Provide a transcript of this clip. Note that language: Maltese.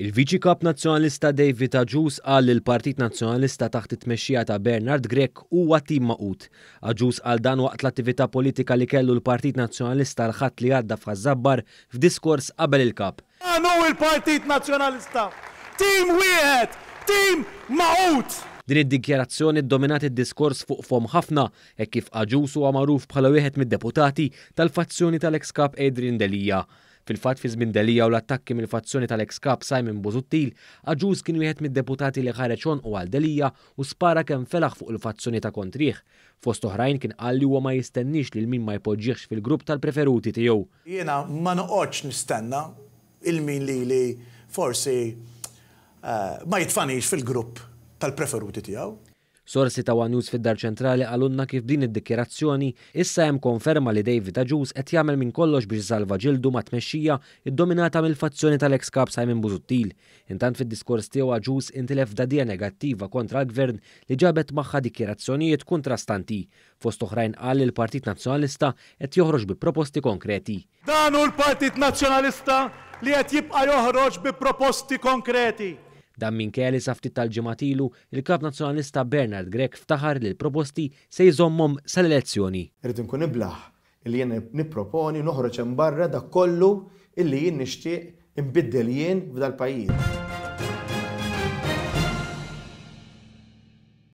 Il-Viċi Kap Nazzjonalista David Aġus għal il-Partit Nazzjonalista taħt it-tmexxija ta' Bernard Grek huwa tim maqut. Aġus għal dan waqt l-attività politika li kellu l-Partit Nazzjonalista l-ħadd li għadda f'Ħażabbar f'diskors qabel il-Kap. Għanu il-Partit Nazzjonalista! Tim wieħed! Tim maqut! Din id-dikjerazzjoni ddominat id-diskors fuq fom ħafna e kif Aġus huwa magħruf bħala wieħed mid-deputati tal-fazzjoni tal-ex-kap Adrian Delija. Fil-fatt fi żmien u l-attakki mill-fazzjoni tal-ex kap Simon Bozuttil, Aġuż kien wieħed mid-deputati li ħareċon u għal delija u spara kemm felaħ fuq il-fazzjoni ta' kontriħ. Fost oħrajn kien qal li huwa ma jistennix lil min ma jpoġġieħx fil-grupp tal-preferuti tiegħu. Jiena ma noqgħodx nistenna il-min li li forsi eh, ma jitfanix fil-grupp tal-preferuti tiegħu. Sorsi ta' News fid-dar ċentrali għalunna kif din id-dikjerazzjoni issa hemm konferma li David Aġus qed jagħmel minn kollox biex salva ġildu ma' tmexxija iddominata mill-fazzjoni tal-ex kap Simon Buzuttil. Intant fid-diskors tiegħu Aġus intilef dadija negattiva kontra l-gvern li ġabet magħha dikjerazzjonijiet kontrastanti. Fost oħrajn qal il-Partit Nazzjonalista qed joħroġ bi proposti konkreti. Dan hu l-Partit Nazzjonalista li qed jibqa' joħroġ bi proposti konkreti. Dan minn kelli safti tal ġematilu il-kap nazzjonalista Bernard Grek ftaħar li l-proposti se jżommhom sal-elezzjoni. Irrid kun iblaħ li jien nipproponi noħroġ hemm barra dak kollu illi jien nixtieq imbiddel jien f'dal-pajjiż.